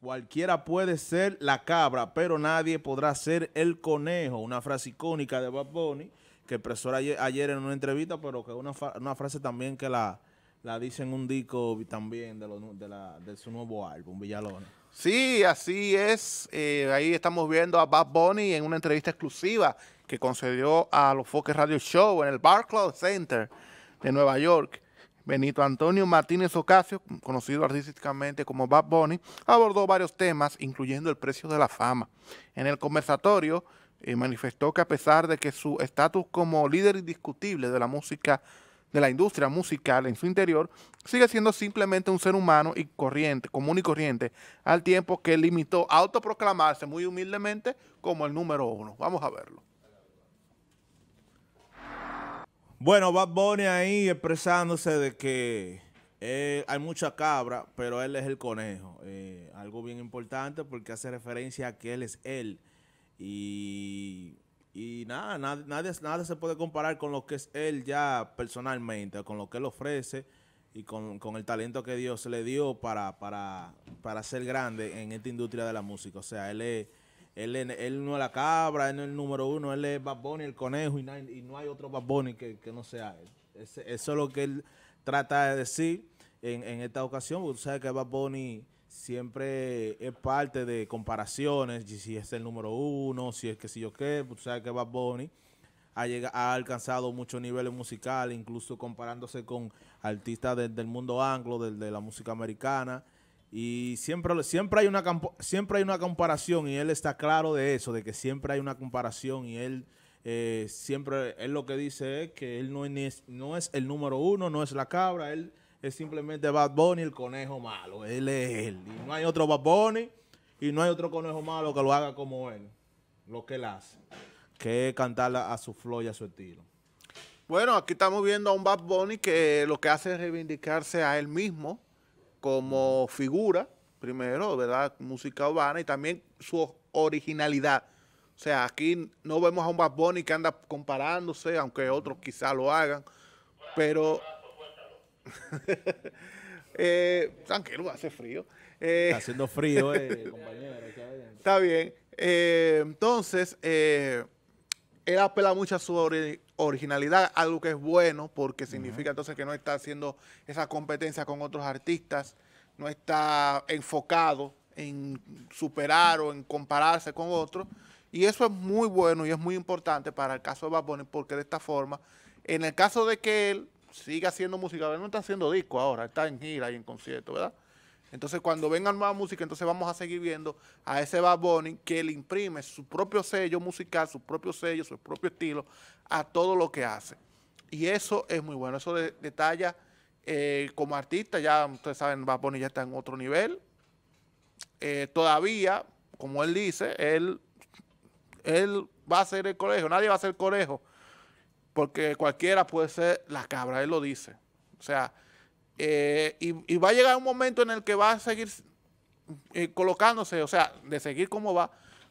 Cualquiera puede ser la cabra, pero nadie podrá ser el conejo. Una frase icónica de Bad Bunny que expresó ayer, en una entrevista, pero que es una, frase también que la, la dice en un disco también de, su nuevo álbum, Villalona. Sí, así es. Eh, ahí estamos viendo a Bad Bunny en una entrevista exclusiva que concedió a los Foques Radio Show en el Barclays Center de Nueva York. Benito Antonio Martínez Ocasio, conocido artísticamente como Bad Bunny, abordó varios temas, incluyendo el precio de la fama. En el conversatorio eh, manifestó que a pesar de que su estatus como líder indiscutible de la música de la industria musical en su interior, sigue siendo simplemente un ser humano y corriente, común y corriente, al tiempo que limitó a autoproclamarse muy humildemente como el número uno. Vamos a verlo. Bueno, Bad Bunny ahí expresándose de que eh, hay mucha cabra, pero él es el conejo. Eh, algo bien importante porque hace referencia a que él es él. Y, y nada, nada, nadie, se puede comparar con lo que es él ya personalmente, con lo que él ofrece y con, con el talento que Dios le dio para, para, para ser grande en esta industria de la música. O sea, él es él, no es la cabra, él no es el número uno, él es Bad Bunny, el conejo, y, no hay, otro Bad Bunny que, no sea él. eso es lo que él trata de decir en, esta ocasión, porque tú sabes que Bad Bunny siempre es parte de comparaciones, si es el número uno, si es que si yo qué, pues tú sabes que Bad Bunny ha, llegado, ha alcanzado muchos niveles musicales, incluso comparándose con artistas del mundo anglo, de la música americana, y siempre, siempre, hay una, siempre hay una comparación y él está claro de eso, de que siempre hay una comparación y él eh, siempre, él lo que dice es que él no es, no es el número uno, no es la cabra, él es simplemente Bad Bunny, el conejo malo, él es él. Y no hay otro Bad Bunny y no hay otro conejo malo que lo haga como él, lo que él hace, que es cantar a su flow y a su estilo. Bueno, aquí estamos viendo a un Bad Bunny que lo que hace es reivindicarse a él mismo, como figura, primero, ¿verdad? Música urbana y también su originalidad. O sea, aquí no vemos a un Bad Bunny que anda comparándose, aunque otros quizá lo hagan, pero... eh, tranquilo, hace frío. Eh, está haciendo frío, eh, compañero. Está bien. Eh, entonces... Eh, él apela mucho a su originalidad, algo que es bueno porque significa entonces que no está haciendo esa competencia con otros artistas, no está enfocado en superar o en compararse con otros. Y eso es muy bueno y es muy importante para el caso de Bad porque de esta forma, en el caso de que él siga haciendo música, él no está haciendo disco ahora, está en gira y en concierto, ¿verdad? Entonces, cuando venga nueva música, entonces vamos a seguir viendo a ese Bad Bunny que le imprime su propio sello musical, su propio sello, su propio estilo a todo lo que hace. Y eso es muy bueno. Eso detalla eh, como artista. Ya ustedes saben, Bad Bunny ya está en otro nivel. Eh, todavía, como él dice, él, él va a ser el colegio. Nadie va a ser el colegio. Porque cualquiera puede ser la cabra. Él lo dice. O sea, eh, y, va a llegar un momento en el que va a seguir eh, colocándose, o sea, de seguir como va,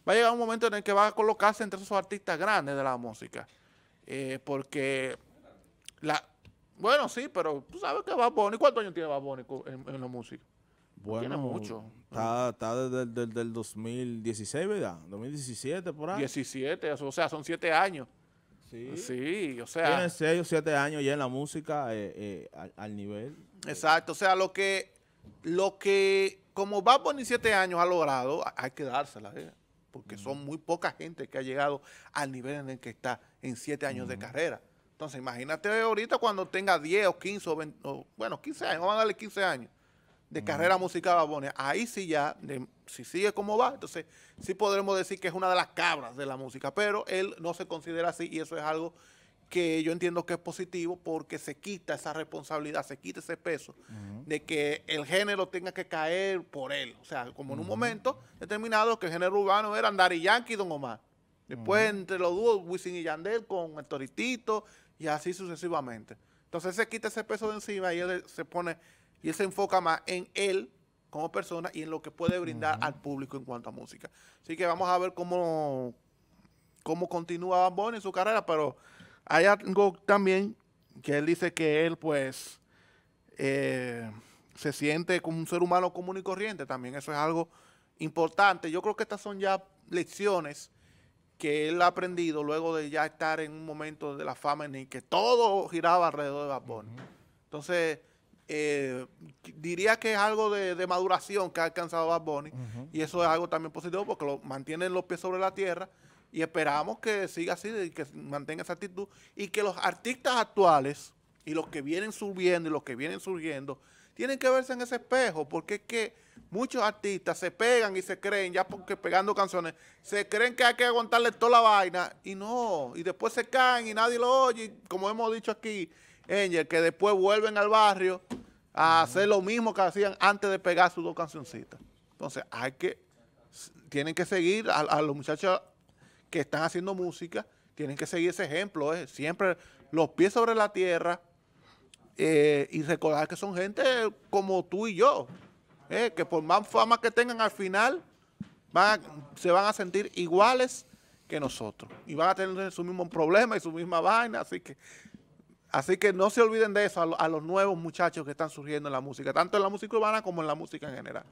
va a llegar un momento en el que va a colocarse entre esos artistas grandes de la música. Eh, porque, la, bueno, sí, pero tú sabes que va Bunny, ¿cuántos años tiene Bad en, en la música? Bueno, tiene mucho. Está, desde, desde, el 2016, ¿verdad? 2017, por ahí. 17, o sea, son 7 años. Sí. o sea. Tiene 6 o 7 años ya en la música eh, eh, al, nivel. Exacto, o sea, lo que, lo que como va Bunny 7 años ha logrado, hay que dársela, eh, porque son muy poca gente que ha llegado al nivel en el que está en 7 años de carrera. Entonces, imagínate ahorita cuando tenga 10 o 15 o, bueno, 15 años, vamos a darle 15 años de carrera musical Bad Ahí sí ya, si sigue como va, entonces sí podremos decir que es una de las cabras de la música, pero él no se considera así y eso es algo que yo entiendo que es positivo porque se quita esa responsabilidad, se quita ese peso de que el género tenga que caer por él. O sea, como en un momento determinado que el género urbano era Andari Yankee y Don Omar. Después entre los dúos, Wisin y Yandel con el Toritito y así sucesivamente. Entonces se quita ese peso de encima y él se pone y él se enfoca más en él como persona y en lo que puede brindar al público en cuanto a música. Así que vamos a ver cómo, cómo continúa Bad en su carrera, pero hay algo también que él dice que él pues eh, se siente como un ser humano común y corriente también. Eso es algo importante. Yo creo que estas son ya lecciones que él ha aprendido luego de ya estar en un momento de la fama en que todo giraba alrededor de Bad Entonces, eh, diría que es algo de, maduración que ha alcanzado Bad Bunny y eso es algo también positivo porque lo mantienen los pies sobre la tierra y esperamos que siga así y que mantenga esa actitud y que los artistas actuales y los que vienen subiendo y los que vienen surgiendo tienen que verse en ese espejo porque es que muchos artistas se pegan y se creen ya porque pegando canciones se creen que hay que aguantarle toda la vaina y no y después se caen y nadie lo oye como hemos dicho aquí el que después vuelven al barrio a hacer lo mismo que hacían antes de pegar sus dos cancioncitas. Entonces, hay que, tienen que seguir a, los muchachos que están haciendo música, tienen que seguir ese ejemplo, eh. siempre los pies sobre la tierra eh, y recordar que son gente como tú y yo, eh, que por más fama que tengan al final, se van a sentir iguales que nosotros y van a tener su mismo problema y su misma vaina, así que Así que no se olviden de eso a, los nuevos muchachos que están surgiendo en la música, tanto en la música urbana como en la música en general.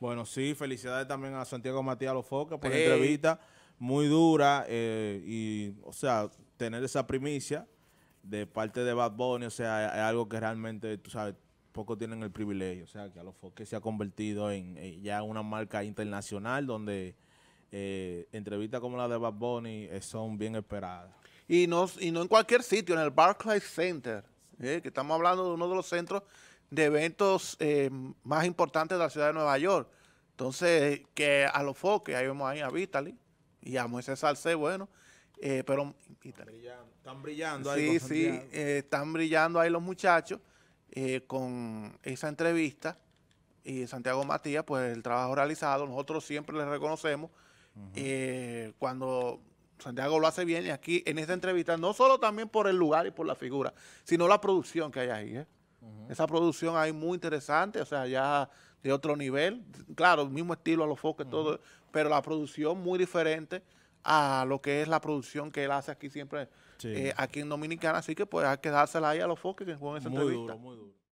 Bueno, sí, felicidades también a Santiago Matías Foques por la entrevista muy dura eh, y, o sea, tener esa primicia de parte de Bad Bunny, o sea, es algo que realmente, tú sabes, pocos tienen el privilegio, o sea, que a los foques se ha convertido en eh, ya una marca internacional donde eh, entrevistas como la de Bad Bunny eh, son bien esperadas y no, y no en cualquier sitio, en el Barclays Center, ¿eh? que estamos hablando de uno de los centros de eventos eh, más importantes de la ciudad de Nueva York. Entonces, que a los foques, ahí vemos ahí a Vitaly y a Moisés Salce, bueno, eh, pero... Están brillando, ahí. Sí, sí, están brillando ahí los muchachos con esa entrevista y Santiago Matías, pues el trabajo realizado, nosotros siempre les reconocemos cuando Santiago lo hace bien y aquí en esta entrevista, no solo también por el lugar y por la figura, sino la producción que hay ahí. ¿eh? Esa producción ahí muy interesante, o sea, ya de otro nivel. Claro, el mismo estilo a los foques, todo, pero la producción muy diferente a lo que es la producción que él hace aquí siempre, eh, aquí en Dominicana. Así que pues hay que dársela ahí a los foques con esa muy entrevista. muy duro.